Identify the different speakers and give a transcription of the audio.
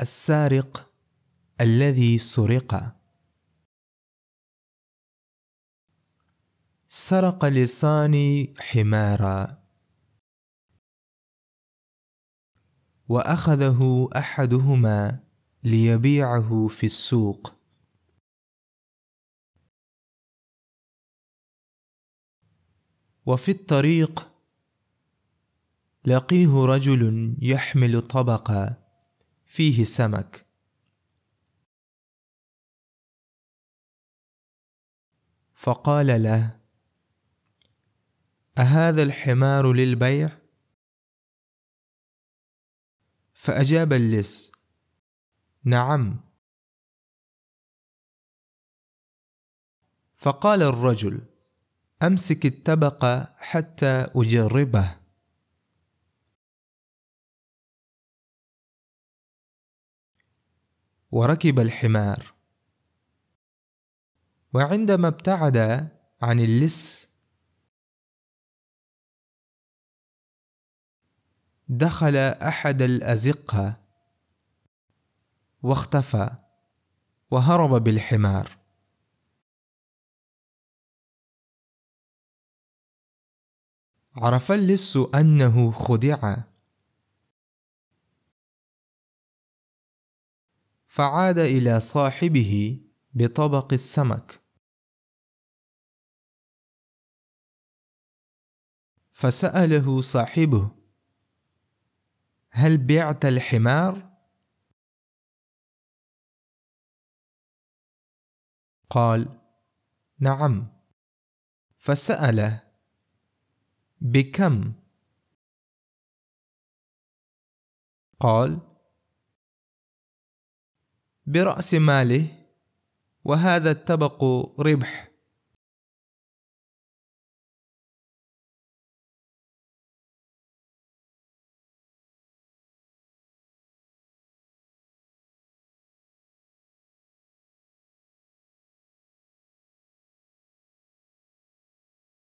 Speaker 1: السارق الذي سرق سرق لساني حمارا واخذه احدهما ليبيعه في السوق وفي الطريق لقيه رجل يحمل طبقا فيه سمك فقال له اهذا الحمار للبيع فاجاب اللص نعم فقال الرجل امسك الطبق حتى اجربه وركب الحمار وعندما ابتعد عن اللص دخل احد الازقه واختفى وهرب بالحمار عرف اللص انه خدع فعاد إلى صاحبه بطبق السمك فسأله صاحبه هل بعت الحمار؟ قال نعم فسأله بكم؟ قال برأس ماله وهذا التبق ربح